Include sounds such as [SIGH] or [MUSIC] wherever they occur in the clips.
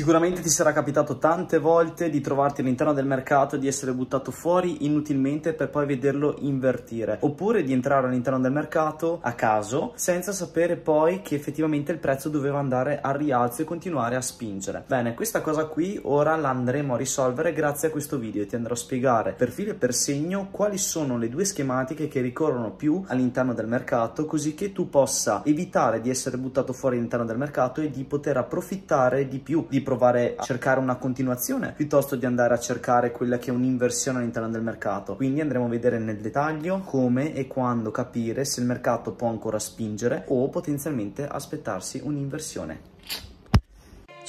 Sicuramente ti sarà capitato tante volte di trovarti all'interno del mercato e di essere buttato fuori inutilmente per poi vederlo invertire, oppure di entrare all'interno del mercato a caso senza sapere poi che effettivamente il prezzo doveva andare al rialzo e continuare a spingere. Bene, questa cosa qui ora la andremo a risolvere grazie a questo video e ti andrò a spiegare per filo e per segno quali sono le due schematiche che ricorrono più all'interno del mercato così che tu possa evitare di essere buttato fuori all'interno del mercato e di poter approfittare di più di provare a cercare una continuazione piuttosto di andare a cercare quella che è un'inversione all'interno del mercato. Quindi andremo a vedere nel dettaglio come e quando capire se il mercato può ancora spingere o potenzialmente aspettarsi un'inversione.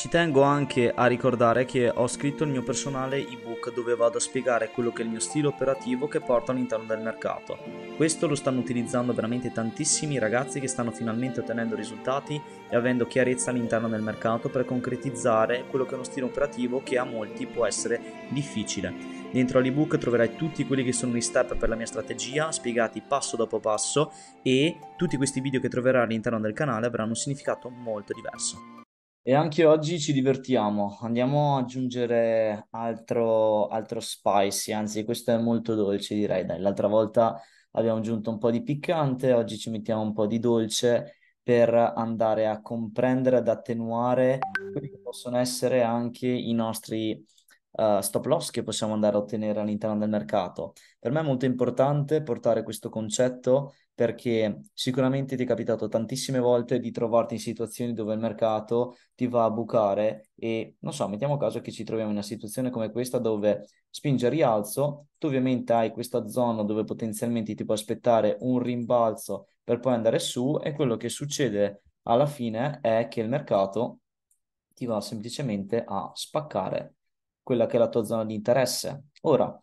Ci tengo anche a ricordare che ho scritto il mio personale ebook dove vado a spiegare quello che è il mio stile operativo che porto all'interno del mercato. Questo lo stanno utilizzando veramente tantissimi ragazzi che stanno finalmente ottenendo risultati e avendo chiarezza all'interno del mercato per concretizzare quello che è uno stile operativo che a molti può essere difficile. Dentro all'ebook troverai tutti quelli che sono i step per la mia strategia, spiegati passo dopo passo e tutti questi video che troverai all'interno del canale avranno un significato molto diverso. E anche oggi ci divertiamo, andiamo a aggiungere altro, altro spicy, anzi questo è molto dolce direi, dai, l'altra volta abbiamo aggiunto un po' di piccante, oggi ci mettiamo un po' di dolce per andare a comprendere, ad attenuare quelli che possono essere anche i nostri eh, stop loss che possiamo andare a ottenere all'interno del mercato. Per me è molto importante portare questo concetto perché sicuramente ti è capitato tantissime volte di trovarti in situazioni dove il mercato ti va a bucare e non so, mettiamo caso che ci troviamo in una situazione come questa dove spinge il rialzo, tu ovviamente hai questa zona dove potenzialmente ti puoi aspettare un rimbalzo per poi andare su e quello che succede alla fine è che il mercato ti va semplicemente a spaccare quella che è la tua zona di interesse. Ora,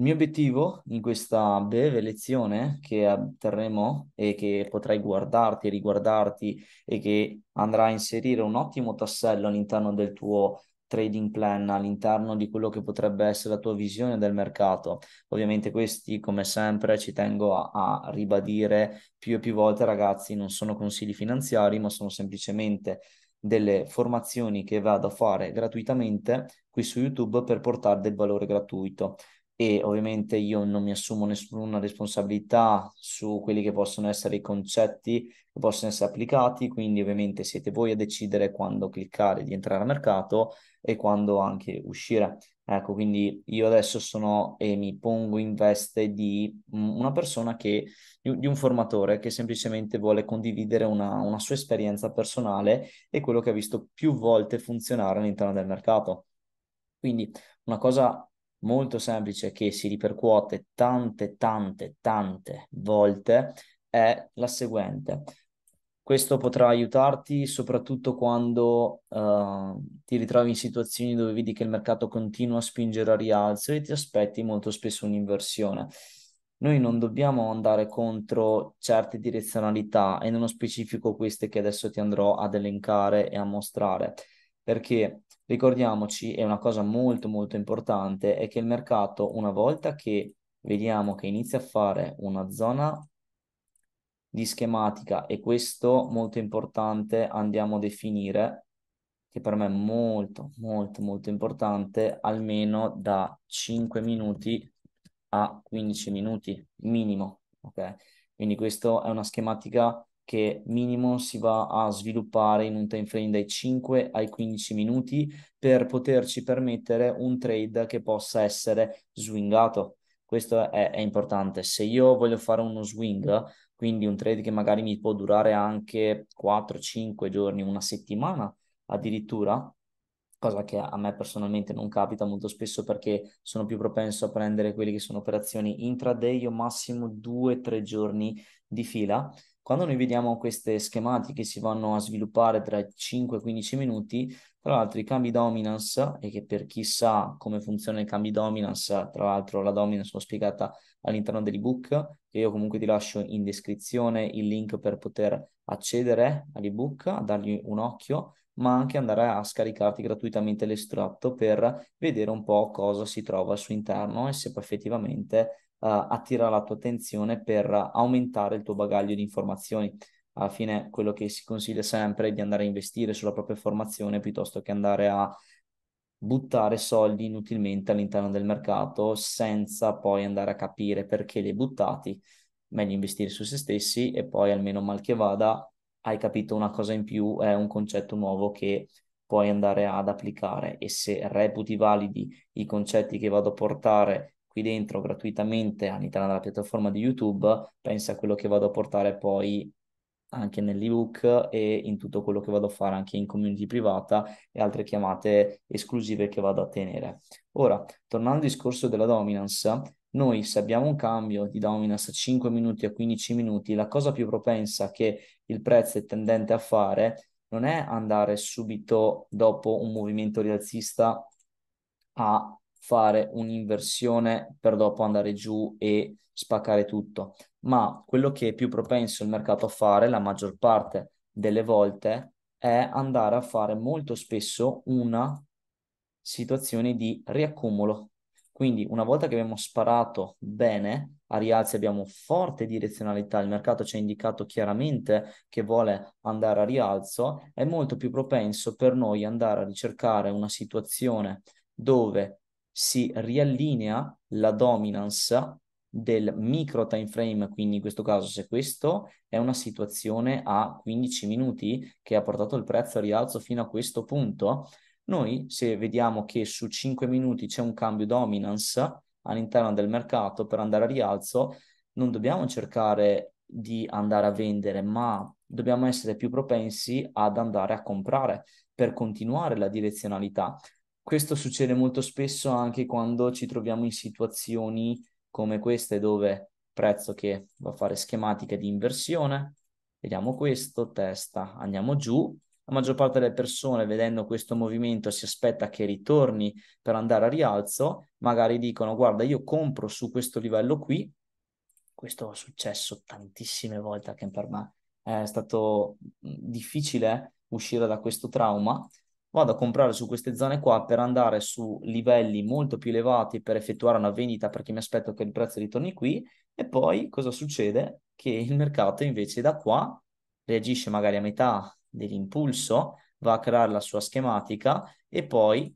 il mio obiettivo in questa breve lezione che terremo e che potrai guardarti, riguardarti e che andrà a inserire un ottimo tassello all'interno del tuo trading plan, all'interno di quello che potrebbe essere la tua visione del mercato. Ovviamente questi, come sempre, ci tengo a, a ribadire più e più volte, ragazzi, non sono consigli finanziari, ma sono semplicemente delle formazioni che vado a fare gratuitamente qui su YouTube per portare del valore gratuito e ovviamente io non mi assumo nessuna responsabilità su quelli che possono essere i concetti che possono essere applicati, quindi ovviamente siete voi a decidere quando cliccare di entrare a mercato e quando anche uscire. Ecco, quindi io adesso sono e mi pongo in veste di una persona che, di un formatore che semplicemente vuole condividere una, una sua esperienza personale e quello che ha visto più volte funzionare all'interno del mercato. Quindi una cosa molto semplice che si ripercuote tante, tante, tante volte è la seguente. Questo potrà aiutarti soprattutto quando uh, ti ritrovi in situazioni dove vedi che il mercato continua a spingere a rialzo e ti aspetti molto spesso un'inversione. Noi non dobbiamo andare contro certe direzionalità e nello specifico queste che adesso ti andrò ad elencare e a mostrare perché ricordiamoci, è una cosa molto molto importante, è che il mercato una volta che vediamo che inizia a fare una zona di schematica e questo molto importante andiamo a definire che per me è molto molto molto importante almeno da 5 minuti a 15 minuti minimo ok quindi questa è una schematica che minimo si va a sviluppare in un time frame dai 5 ai 15 minuti per poterci permettere un trade che possa essere swingato. Questo è, è importante. Se io voglio fare uno swing, quindi un trade che magari mi può durare anche 4-5 giorni, una settimana addirittura, cosa che a me personalmente non capita molto spesso perché sono più propenso a prendere quelle che sono operazioni intraday o massimo 2-3 giorni di fila. Quando noi vediamo queste schematiche si vanno a sviluppare tra 5 e 15 minuti, tra l'altro i cambi dominance, e che per chi sa come funzionano i cambi dominance, tra l'altro la dominance l'ho spiegata all'interno dell'ebook, che io comunque ti lascio in descrizione il link per poter accedere all'ebook, a dargli un occhio, ma anche andare a scaricarti gratuitamente l'estratto per vedere un po' cosa si trova al suo interno e se poi effettivamente eh, attira la tua attenzione per aumentare il tuo bagaglio di informazioni. Alla fine quello che si consiglia sempre è di andare a investire sulla propria formazione piuttosto che andare a buttare soldi inutilmente all'interno del mercato senza poi andare a capire perché li hai buttati, meglio investire su se stessi e poi almeno mal che vada hai capito una cosa in più, è un concetto nuovo che puoi andare ad applicare e se reputi validi i concetti che vado a portare qui dentro gratuitamente all'interno della piattaforma di YouTube, pensa a quello che vado a portare poi anche nell'ebook e in tutto quello che vado a fare anche in community privata e altre chiamate esclusive che vado a tenere. Ora, tornando al discorso della dominance, noi se abbiamo un cambio di dominance a 5 minuti a 15 minuti, la cosa più propensa che il prezzo è tendente a fare non è andare subito dopo un movimento rialzista a fare un'inversione per dopo andare giù e spaccare tutto, ma quello che è più propenso il mercato a fare la maggior parte delle volte è andare a fare molto spesso una situazione di riaccumulo. Quindi una volta che abbiamo sparato bene a rialzi abbiamo forte direzionalità, il mercato ci ha indicato chiaramente che vuole andare a rialzo, è molto più propenso per noi andare a ricercare una situazione dove si riallinea la dominance del micro time frame, quindi in questo caso se questo è una situazione a 15 minuti che ha portato il prezzo a rialzo fino a questo punto, noi se vediamo che su 5 minuti c'è un cambio dominance all'interno del mercato per andare a rialzo, non dobbiamo cercare di andare a vendere, ma dobbiamo essere più propensi ad andare a comprare per continuare la direzionalità questo succede molto spesso anche quando ci troviamo in situazioni come queste dove prezzo che va a fare schematica di inversione, vediamo questo, testa, andiamo giù. La maggior parte delle persone vedendo questo movimento si aspetta che ritorni per andare a rialzo, magari dicono guarda io compro su questo livello qui, questo è successo tantissime volte anche per me, è stato difficile uscire da questo trauma, vado a comprare su queste zone qua per andare su livelli molto più elevati per effettuare una vendita perché mi aspetto che il prezzo ritorni qui e poi cosa succede? Che il mercato invece da qua reagisce magari a metà dell'impulso, va a creare la sua schematica e poi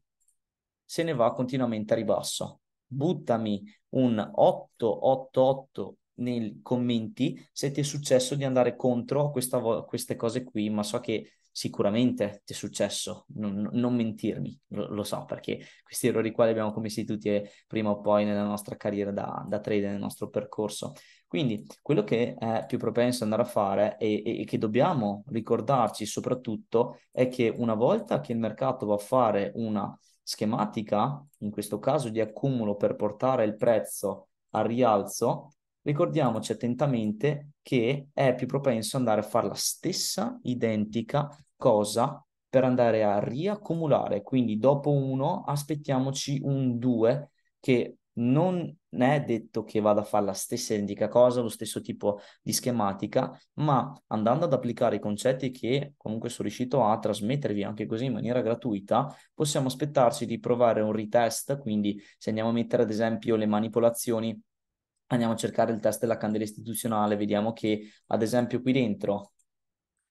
se ne va continuamente a ribasso. Buttami un 888 nei commenti se ti è successo di andare contro vo- queste cose qui, ma so che sicuramente ti è successo, non, non mentirmi, lo, lo, so, perché questi errori qua li abbiamo commessi tutti prima o poi nella nostra carriera da, da trader, nel nostro percorso. Quindi quello che è più propenso ad andare a fare e, e, e che dobbiamo ricordarci soprattutto è che una volta che il mercato va a fare una schematica, in questo caso di accumulo per portare il prezzo al rialzo, ricordiamoci attentamente che è più propenso ad andare a fare la stessa identica cosa per andare a riaccumulare. Quindi dopo uno aspettiamoci un due che non è detto che vada a fare la stessa identica cosa, lo stesso tipo di schematica, ma andando ad applicare i concetti che comunque sono riuscito a trasmettervi anche così in maniera gratuita, possiamo aspettarci di provare un retest, quindi se andiamo a mettere ad esempio le manipolazioni andiamo a cercare il test della candela istituzionale, vediamo che ad esempio qui dentro,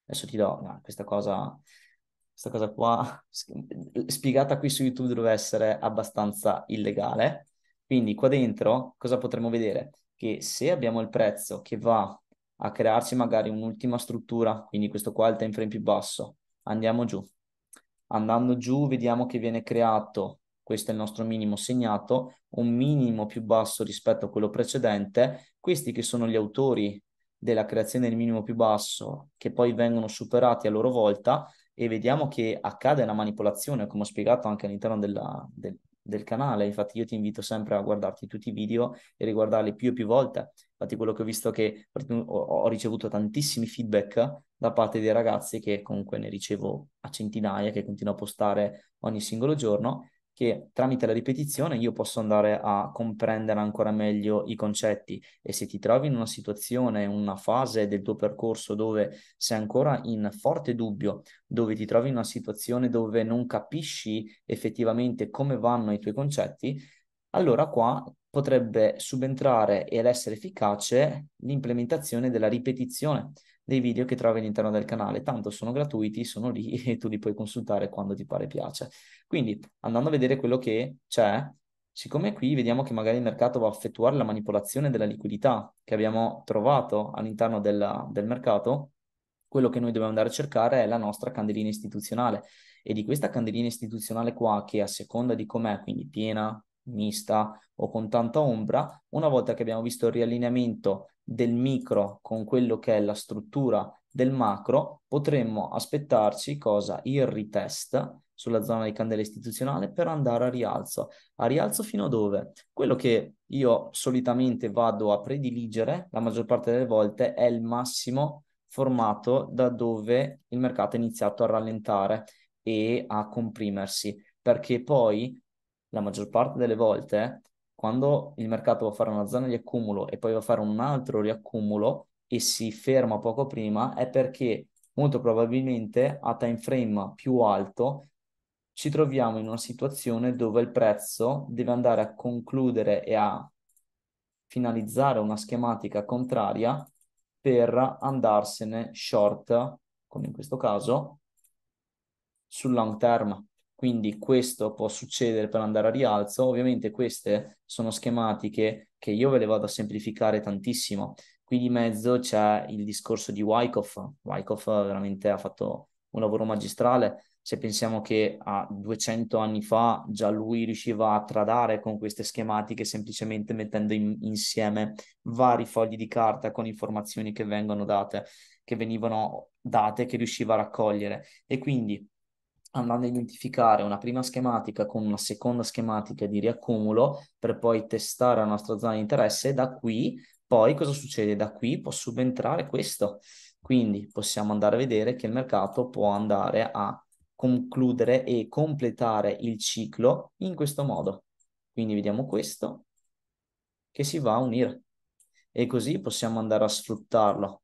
adesso ti do no, questa cosa, questa cosa qua, spiegata qui su YouTube dovrebbe essere abbastanza illegale, quindi qua dentro cosa potremmo vedere? Che se abbiamo il prezzo che va a crearci magari un'ultima struttura, quindi questo qua è il time frame più basso, andiamo giù, andando giù vediamo che viene creato questo è il nostro minimo segnato, un minimo più basso rispetto a quello precedente, questi che sono gli autori della creazione del minimo più basso, che poi vengono superati a loro volta, e vediamo che accade una manipolazione, come ho spiegato anche all'interno della, del, del canale. Infatti, io ti invito sempre a guardarti tutti i video e riguardarli più e più volte. Infatti, quello che ho visto è che ho ricevuto tantissimi feedback da parte dei ragazzi, che comunque ne ricevo a centinaia, che continuo a postare ogni singolo giorno, che tramite la ripetizione io posso andare a comprendere ancora meglio i concetti e se ti trovi in una situazione, in una fase del tuo percorso dove sei ancora in forte dubbio, dove ti trovi in una situazione dove non capisci effettivamente come vanno i tuoi concetti, allora qua potrebbe subentrare ed essere efficace l'implementazione della ripetizione dei video che trovi all'interno del canale, tanto sono gratuiti, sono lì [LAUGHS] e tu li puoi consultare quando ti pare piace. Quindi andando a vedere quello che c'è, siccome qui vediamo che magari il mercato va a effettuare la manipolazione della liquidità che abbiamo trovato all'interno della, del mercato, quello che noi dobbiamo andare a cercare è la nostra candelina istituzionale e di questa candelina istituzionale qua che a seconda di com'è, quindi piena, mista o con tanta ombra, una volta che abbiamo visto il riallineamento del micro con quello che è la struttura del macro, potremmo aspettarci cosa? Il retest sulla zona di candela istituzionale per andare a rialzo. A rialzo fino a dove? Quello che io solitamente vado a prediligere la maggior parte delle volte è il massimo formato da dove il mercato è iniziato a rallentare e a comprimersi, perché poi la maggior parte delle volte, quando il mercato va a fare una zona di accumulo e poi va a fare un altro riaccumulo e si ferma poco prima, è perché molto probabilmente a time frame più alto ci troviamo in una situazione dove il prezzo deve andare a concludere e a finalizzare una schematica contraria per andarsene short, come in questo caso, sul long term quindi questo può succedere per andare a rialzo. Ovviamente queste sono schematiche che io ve le vado a semplificare tantissimo. Qui di mezzo c'è il discorso di Wyckoff. Wyckoff veramente ha fatto un lavoro magistrale. Se pensiamo che a 200 anni fa già lui riusciva a tradare con queste schematiche semplicemente mettendo in, insieme vari fogli di carta con informazioni che vengono date, che venivano date, che riusciva a raccogliere. E quindi andando a identificare una prima schematica con una seconda schematica di riaccumulo per poi testare la nostra zona di interesse. Da qui poi cosa succede? Da qui può subentrare questo. Quindi possiamo andare a vedere che il mercato può andare a concludere e completare il ciclo in questo modo. Quindi vediamo questo che si va a unire e così possiamo andare a sfruttarlo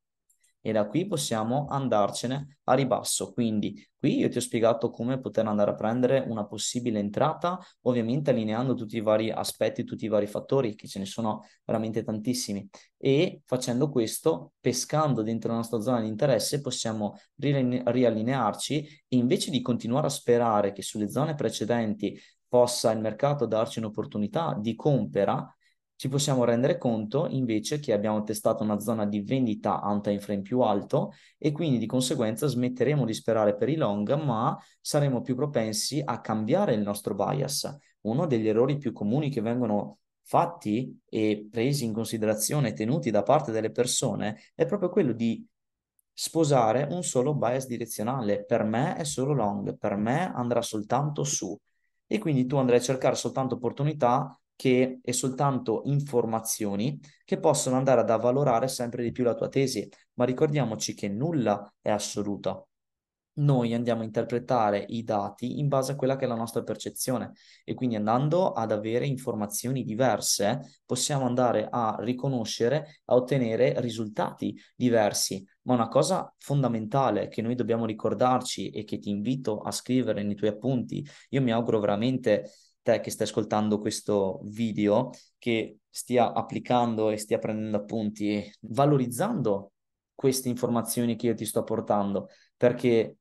e da qui possiamo andarcene a ribasso. Quindi qui io ti ho spiegato come poter andare a prendere una possibile entrata, ovviamente allineando tutti i vari aspetti, tutti i vari fattori, che ce ne sono veramente tantissimi. E facendo questo, pescando dentro la nostra zona di interesse, possiamo riallinearci e invece di continuare a sperare che sulle zone precedenti possa il mercato darci un'opportunità di compra, ci possiamo rendere conto invece che abbiamo testato una zona di vendita a un time frame più alto e quindi di conseguenza smetteremo di sperare per i long, ma saremo più propensi a cambiare il nostro bias. Uno degli errori più comuni che vengono fatti e presi in considerazione, tenuti da parte delle persone, è proprio quello di sposare un solo bias direzionale. Per me è solo long, per me andrà soltanto su. E quindi tu andrai a cercare soltanto opportunità che è soltanto informazioni che possono andare ad avvalorare sempre di più la tua tesi, ma ricordiamoci che nulla è assoluto. Noi andiamo a interpretare i dati in base a quella che è la nostra percezione e quindi andando ad avere informazioni diverse possiamo andare a riconoscere, a ottenere risultati diversi. Ma una cosa fondamentale che noi dobbiamo ricordarci e che ti invito a scrivere nei tuoi appunti, io mi auguro veramente te che stai ascoltando questo video, che stia applicando e stia prendendo appunti e valorizzando queste informazioni che io ti sto portando, perché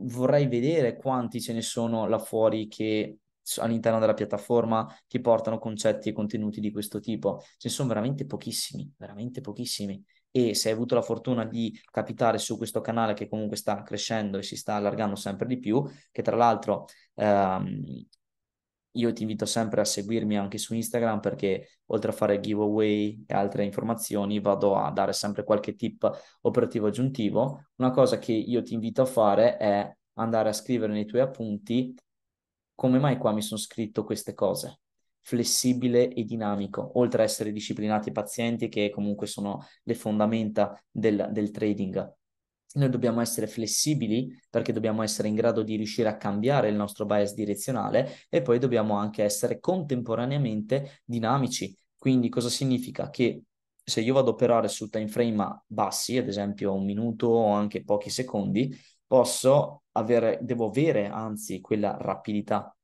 vorrei vedere quanti ce ne sono là fuori che all'interno della piattaforma ti portano concetti e contenuti di questo tipo. Ce ne sono veramente pochissimi, veramente pochissimi. E se hai avuto la fortuna di capitare su questo canale che comunque sta crescendo e si sta allargando sempre di più, che tra l'altro ehm, io ti invito sempre a seguirmi anche su Instagram perché oltre a fare giveaway e altre informazioni vado a dare sempre qualche tip operativo aggiuntivo. Una cosa che io ti invito a fare è andare a scrivere nei tuoi appunti come mai qua mi sono scritto queste cose flessibile e dinamico, oltre a essere disciplinati e pazienti che comunque sono le fondamenta del, del trading noi dobbiamo essere flessibili perché dobbiamo essere in grado di riuscire a cambiare il nostro bias direzionale e poi dobbiamo anche essere contemporaneamente dinamici. Quindi cosa significa? Che se io vado a operare su time frame bassi, ad esempio un minuto o anche pochi secondi, posso avere, devo avere anzi quella rapidità,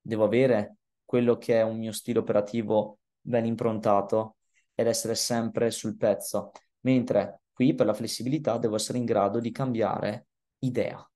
devo avere quello che è un mio stile operativo ben improntato ed essere sempre sul pezzo. Mentre Qui per la flessibilità devo essere in grado di cambiare idea.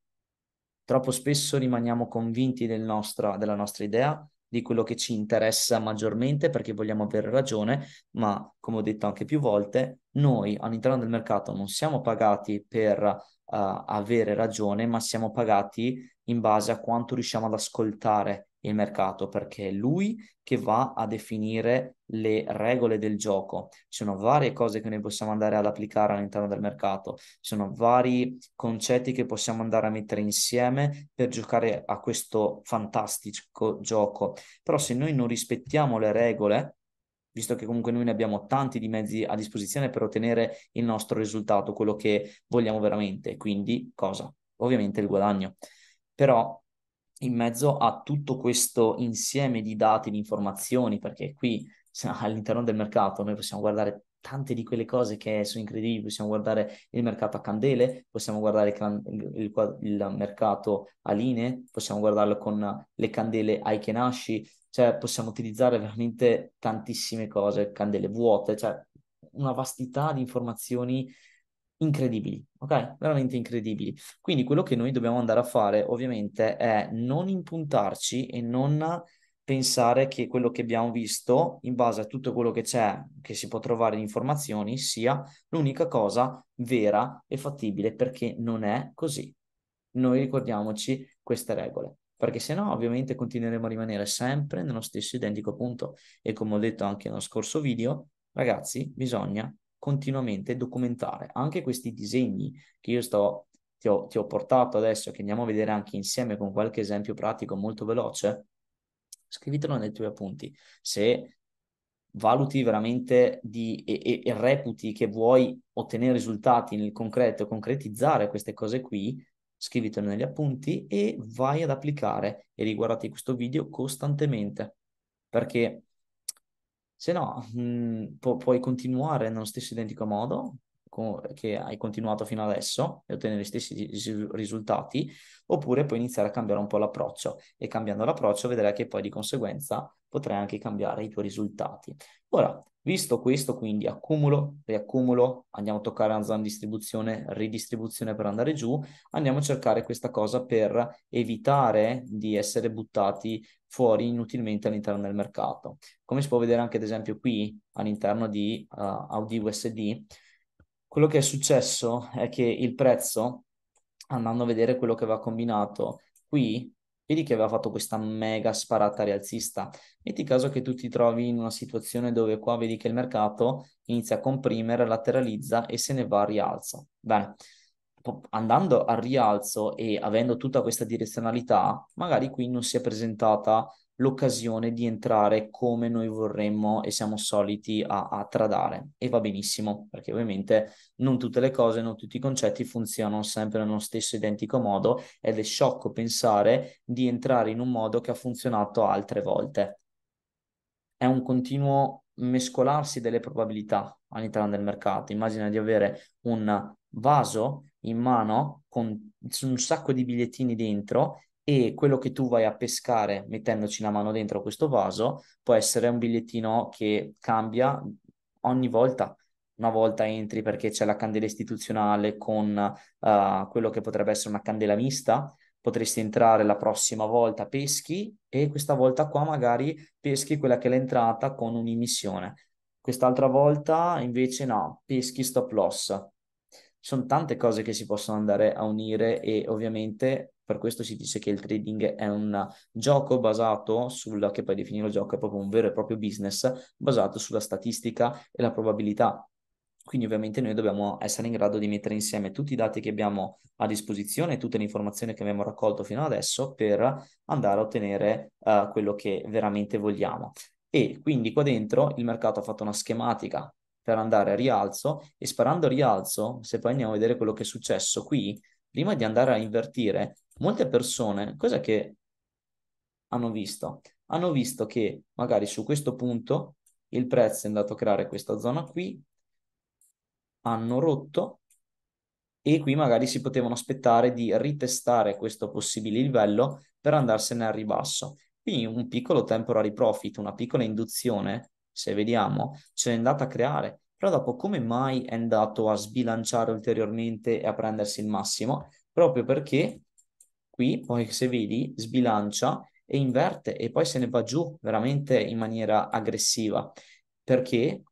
Troppo spesso rimaniamo convinti del nostra, della nostra idea, di quello che ci interessa maggiormente perché vogliamo avere ragione, ma come ho detto anche più volte, noi all'interno del mercato non siamo pagati per uh, avere ragione, ma siamo pagati in base a quanto riusciamo ad ascoltare il mercato perché è lui che va a definire le regole del gioco. Ci sono varie cose che noi possiamo andare ad applicare all'interno del mercato, ci sono vari concetti che possiamo andare a mettere insieme per giocare a questo fantastico gioco. Però se noi non rispettiamo le regole, visto che comunque noi ne abbiamo tanti di mezzi a disposizione per ottenere il nostro risultato, quello che vogliamo veramente, quindi cosa? Ovviamente il guadagno. Però in mezzo a tutto questo insieme di dati, di informazioni, perché qui cioè, [LAUGHS] all'interno del mercato noi possiamo guardare tante di quelle cose che sono incredibili, possiamo guardare il mercato a candele, possiamo guardare il, il, il mercato a linee, possiamo guardarlo con le candele ai che nasci, cioè possiamo utilizzare veramente tantissime cose, candele vuote, cioè una vastità di informazioni incredibili, ok? Veramente incredibili. Quindi quello che noi dobbiamo andare a fare ovviamente è non impuntarci e non pensare che quello che abbiamo visto, in base a tutto quello che c'è, che si può trovare in informazioni, sia l'unica cosa vera e fattibile, perché non è così. Noi ricordiamoci queste regole, perché se no ovviamente continueremo a rimanere sempre nello stesso identico punto. E come ho detto anche nello scorso video, ragazzi, bisogna continuamente documentare anche questi disegni che io sto, ti, ho, ti ho portato adesso, che andiamo a vedere anche insieme con qualche esempio pratico molto veloce, scrivetelo nei tuoi appunti. Se valuti veramente di, e, e, reputi che vuoi ottenere risultati nel concreto, concretizzare queste cose qui, scrivitelo negli appunti e vai ad applicare e riguardati questo video costantemente perché se no, mh, mm, pu- puoi continuare nello stesso identico modo co- che hai continuato fino adesso e ottenere gli stessi ris- risultati, oppure puoi iniziare a cambiare un po' l'approccio e cambiando l'approccio vedrai che poi di conseguenza potrai anche cambiare i tuoi risultati. Ora, Visto questo, quindi accumulo, riaccumulo, andiamo a toccare una zona di distribuzione, ridistribuzione per andare giù, andiamo a cercare questa cosa per evitare di essere buttati fuori inutilmente all'interno del mercato. Come si può vedere anche ad esempio qui all'interno di uh, Audi USD, quello che è successo è che il prezzo, andando a vedere quello che va combinato qui Vedi che aveva fatto questa mega sparata rialzista. Metti caso che tu ti trovi in una situazione dove qua vedi che il mercato inizia a comprimere, lateralizza e se ne va a rialzo. Bene, andando al rialzo e avendo tutta questa direzionalità, magari qui non si è presentata l'occasione di entrare come noi vorremmo e siamo soliti a, a, tradare e va benissimo perché ovviamente non tutte le cose, non tutti i concetti funzionano sempre nello stesso identico modo ed è sciocco pensare di entrare in un modo che ha funzionato altre volte. È un continuo mescolarsi delle probabilità all'interno del mercato. Immagina di avere un vaso in mano con un sacco di bigliettini dentro e quello che tu vai a pescare mettendoci la mano dentro questo vaso può essere un bigliettino che cambia ogni volta. Una volta entri perché c'è la candela istituzionale con uh, quello che potrebbe essere una candela mista, potresti entrare la prossima volta peschi e questa volta qua magari peschi quella che è l'entrata con un'immissione. Quest'altra volta invece no, peschi stop loss sono tante cose che si possono andare a unire e ovviamente per questo si dice che il trading è un gioco basato sulla, che poi definirlo gioco è proprio un vero e proprio business, basato sulla statistica e la probabilità. Quindi ovviamente noi dobbiamo essere in grado di mettere insieme tutti i dati che abbiamo a disposizione, tutte le informazioni che abbiamo raccolto fino adesso per andare a ottenere uh, quello che veramente vogliamo. E quindi qua dentro il mercato ha fatto una schematica per andare a rialzo e sparando a rialzo, se poi andiamo a vedere quello che è successo qui, prima di andare a invertire, molte persone, cosa che hanno visto? Hanno visto che magari su questo punto il prezzo è andato a creare questa zona qui, hanno rotto e qui magari si potevano aspettare di ritestare questo possibile livello per andarsene al ribasso. Quindi un piccolo temporary profit, una piccola induzione se vediamo, ce n'è andata a creare, però dopo come mai è andato a sbilanciare ulteriormente e a prendersi il massimo? Proprio perché qui poi se vedi sbilancia e inverte e poi se ne va giù veramente in maniera aggressiva perché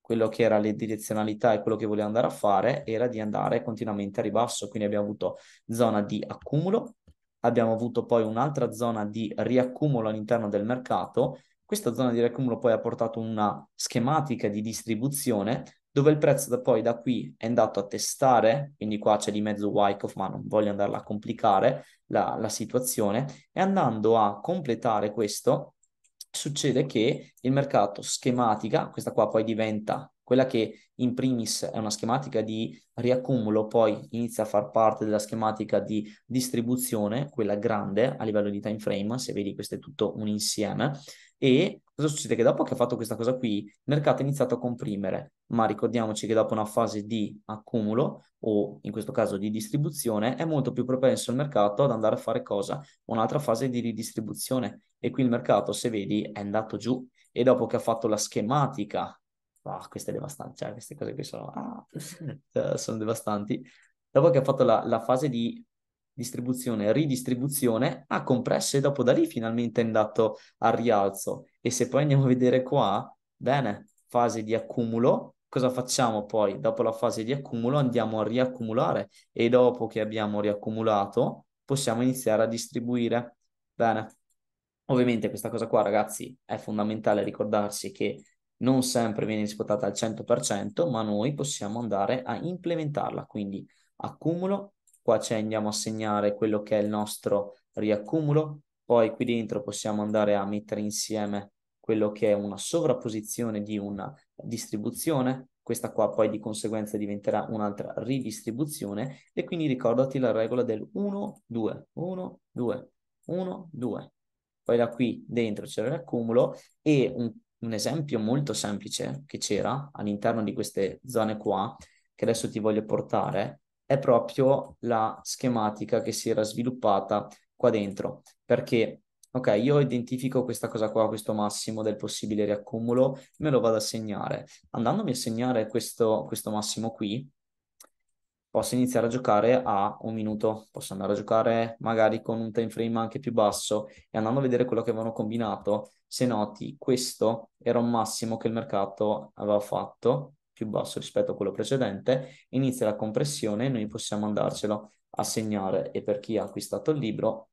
quello che era le direzionalità e quello che voleva andare a fare era di andare continuamente a ribasso, quindi abbiamo avuto zona di accumulo, abbiamo avuto poi un'altra zona di riaccumulo all'interno del mercato questa zona di raccumulo poi ha portato una schematica di distribuzione dove il prezzo da poi da qui è andato a testare, quindi qua c'è di mezzo Wyckoff, ma non voglio andarla a complicare la, la situazione, e andando a completare questo succede che il mercato schematica, questa qua poi diventa quella che in primis è una schematica di riaccumulo, poi inizia a far parte della schematica di distribuzione, quella grande a livello di time frame, se vedi questo è tutto un insieme, e cosa succede? Che dopo che ha fatto questa cosa qui, il mercato ha iniziato a comprimere, ma ricordiamoci che dopo una fase di accumulo o in questo caso di distribuzione è molto più propenso il mercato ad andare a fare cosa? Un'altra fase di ridistribuzione e qui il mercato, se vedi, è andato giù e dopo che ha fatto la schematica, ah, queste devastanti, cioè queste cose qui sono, ah, [LAUGHS] sono devastanti, dopo che ha fatto la, la fase di distribuzione, ridistribuzione, ha compresso e dopo da lì finalmente è andato al rialzo. E se poi andiamo a vedere qua, bene, fase di accumulo, cosa facciamo poi? Dopo la fase di accumulo andiamo a riaccumulare e dopo che abbiamo riaccumulato possiamo iniziare a distribuire. Bene, ovviamente questa cosa qua ragazzi è fondamentale ricordarsi che non sempre viene rispettata al 100%, ma noi possiamo andare a implementarla, quindi accumulo, qua ci andiamo a segnare quello che è il nostro riaccumulo, poi qui dentro possiamo andare a mettere insieme quello che è una sovrapposizione di una distribuzione, questa qua poi di conseguenza diventerà un'altra ridistribuzione e quindi ricordati la regola del 1, 2, 1, 2, 1, 2. Poi da qui dentro c'era l'accumulo e un, un, esempio molto semplice che c'era all'interno di queste zone qua, che adesso ti voglio portare, è proprio la schematica che si era sviluppata qua dentro. Perché, ok, io identifico questa cosa qua, questo massimo del possibile riaccumulo, me lo vado a segnare. Andandomi a segnare questo, questo massimo qui, posso iniziare a giocare a un minuto, posso andare a giocare magari con un time frame anche più basso e andando a vedere quello che avevano combinato, se noti, questo era un massimo che il mercato aveva fatto più basso rispetto a quello precedente, inizia la compressione e noi possiamo andarcelo a segnare e per chi ha acquistato il libro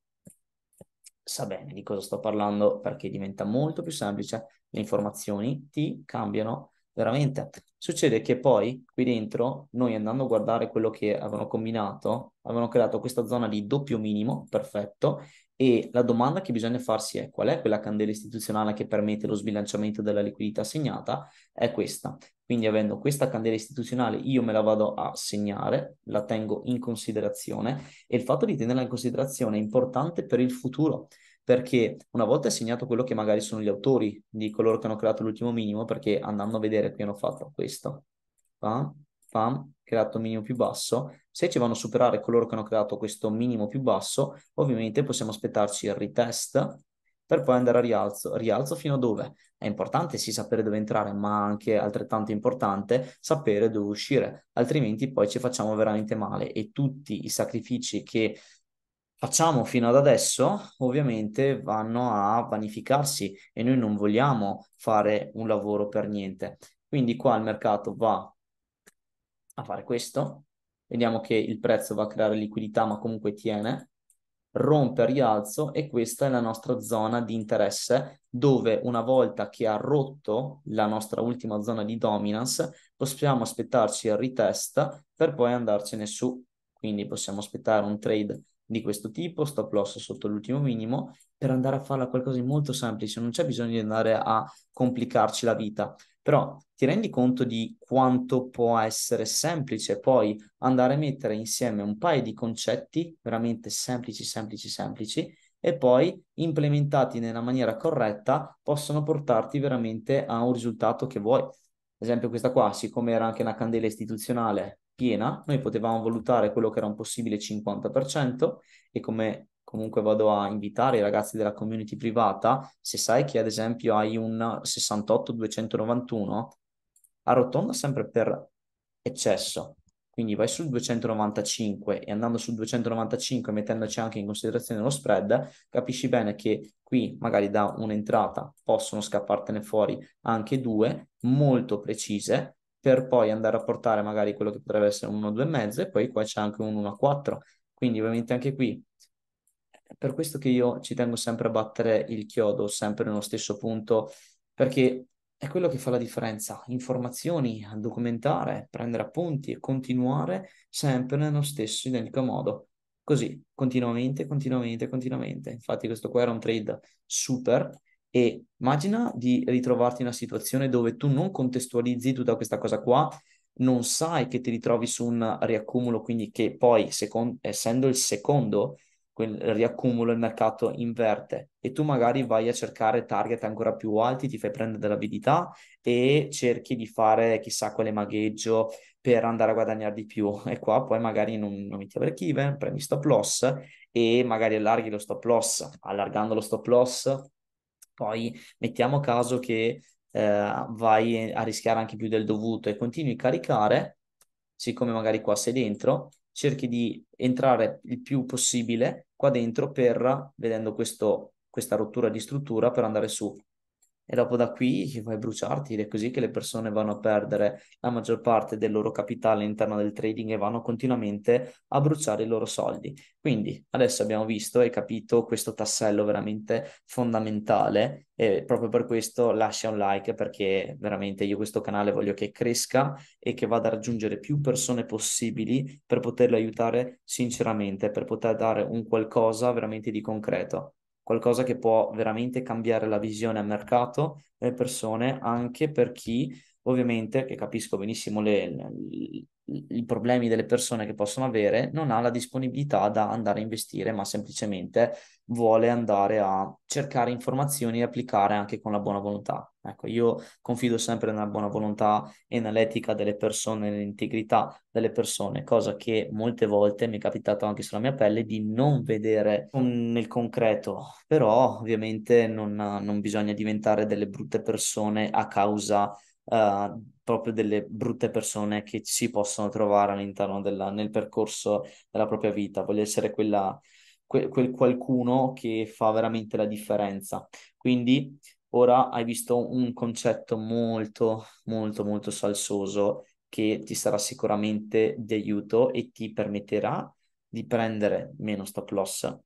sa bene di cosa sto parlando perché diventa molto più semplice, le informazioni ti cambiano veramente. Succede che poi qui dentro noi andando a guardare quello che avevano combinato, avevano creato questa zona di doppio minimo, perfetto, e la domanda che bisogna farsi è qual è quella candela istituzionale che permette lo sbilanciamento della liquidità segnata? È questa. Quindi avendo questa candela istituzionale io me la vado a segnare, la tengo in considerazione e il fatto di tenerla in considerazione è importante per il futuro perché una volta è segnato quello che magari sono gli autori di coloro che hanno creato l'ultimo minimo perché andando a vedere qui hanno fatto questo. Va? FAM, creato minimo più basso, se ci vanno a superare coloro che hanno creato questo minimo più basso, ovviamente possiamo aspettarci il retest per poi andare a rialzo. Rialzo fino a dove? È importante sì sapere dove entrare, ma anche altrettanto importante sapere dove uscire, altrimenti poi ci facciamo veramente male e tutti i sacrifici che facciamo fino ad adesso ovviamente vanno a vanificarsi e noi non vogliamo fare un lavoro per niente. Quindi qua il mercato va a fare questo, vediamo che il prezzo va a creare liquidità ma comunque tiene, rompe a rialzo e questa è la nostra zona di interesse dove una volta che ha rotto la nostra ultima zona di dominance possiamo aspettarci il retest per poi andarcene su, quindi possiamo aspettare un trade di questo tipo, stop loss sotto l'ultimo minimo, per andare a farla qualcosa di molto semplice, non c'è bisogno di andare a complicarci la vita. Però ti rendi conto di quanto può essere semplice poi andare a mettere insieme un paio di concetti veramente semplici, semplici, semplici e poi implementati nella maniera corretta possono portarti veramente a un risultato che vuoi. Ad esempio questa qua, siccome era anche una candela istituzionale piena, noi potevamo valutare quello che era un possibile 50% e come comunque vado a invitare i ragazzi della community privata, se sai che ad esempio hai un 68-291, arrotonda sempre per eccesso. Quindi vai sul 295 e andando sul 295 mettendoci anche in considerazione lo spread, capisci bene che qui magari da un'entrata possono scappartene fuori anche due molto precise per poi andare a portare magari quello che potrebbe essere un 1-2,5 e poi qua c'è anche un 1,4. Quindi ovviamente anche qui è per questo che io ci tengo sempre a battere il chiodo, sempre nello stesso punto, perché è quello che fa la differenza. Informazioni, documentare, prendere appunti e continuare sempre nello stesso identico modo. Così, continuamente, continuamente, continuamente. Infatti questo qua era un trade super e immagina di ritrovarti in una situazione dove tu non contestualizzi tutta questa cosa qua, non sai che ti ritrovi su un riaccumulo, quindi che poi, secondo, essendo il secondo, quel riaccumulo il mercato inverte e tu magari vai a cercare target ancora più alti, ti fai prendere dell'avidità e cerchi di fare chissà quale magheggio per andare a guadagnare di più e qua poi magari non, non metti a break even, premi stop loss e magari allarghi lo stop loss, allargando lo stop loss poi mettiamo caso che eh, vai a rischiare anche più del dovuto e continui a caricare, siccome magari qua sei dentro, cerchi di entrare il più possibile qua dentro per, vedendo questo, questa rottura di struttura, per andare su e dopo da qui vai a bruciarti ed è così che le persone vanno a perdere la maggior parte del loro capitale all'interno del trading e vanno continuamente a bruciare i loro soldi. Quindi adesso abbiamo visto e capito questo tassello veramente fondamentale e proprio per questo lascia un like perché veramente io questo canale voglio che cresca e che vada a raggiungere più persone possibili per poterlo aiutare sinceramente, per poter dare un qualcosa veramente di concreto qualcosa che può veramente cambiare la visione al mercato delle persone, anche per chi ovviamente, che capisco benissimo i problemi delle persone che possono avere, non ha la disponibilità da andare a investire, ma semplicemente vuole andare a cercare informazioni e applicare anche con la buona volontà. Ecco, io confido sempre nella buona volontà e nell'etica delle persone, nell'integrità delle persone, cosa che molte volte mi è capitato anche sulla mia pelle di non vedere nel concreto, però ovviamente non, non bisogna diventare delle brutte persone a causa uh, proprio delle brutte persone che si possono trovare all'interno della, nel percorso della propria vita. Voglio essere quella, quel, quel qualcuno che fa veramente la differenza. Quindi Ora hai visto un concetto molto, molto, molto salsoso che ti sarà sicuramente d'aiuto e ti permetterà di prendere meno stop loss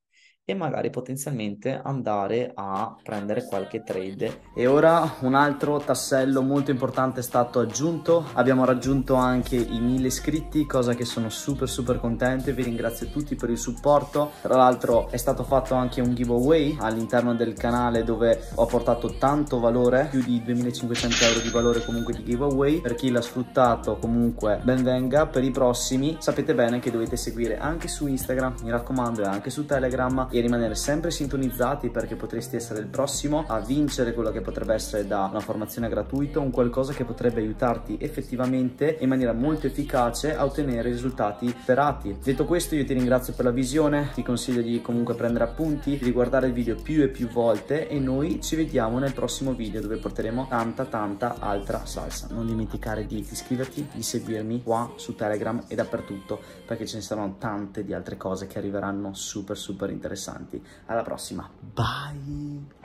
e magari potenzialmente andare a prendere qualche trade. E ora un altro tassello molto importante è stato aggiunto, abbiamo raggiunto anche i 1000 iscritti, cosa che sono super super contento, vi ringrazio tutti per il supporto, tra l'altro è stato fatto anche un giveaway all'interno del canale dove ho portato tanto valore, più di 2500 euro di valore comunque di giveaway, per chi l'ha sfruttato comunque benvenga, per i prossimi sapete bene che dovete seguire anche su Instagram, mi raccomando, e anche su Telegram e rimanere sempre sintonizzati perché potresti essere il prossimo a vincere quello che potrebbe essere da una formazione gratuita, un qualcosa che potrebbe aiutarti effettivamente in maniera molto efficace a ottenere risultati sperati. Detto questo io ti ringrazio per la visione, ti consiglio di comunque prendere appunti, di guardare il video più e più volte e noi ci vediamo nel prossimo video dove porteremo tanta tanta altra salsa. Non dimenticare di iscriverti, di seguirmi qua su Telegram e dappertutto perché ce ne saranno tante di altre cose che arriveranno super super interessanti interessanti. Alla prossima, bye!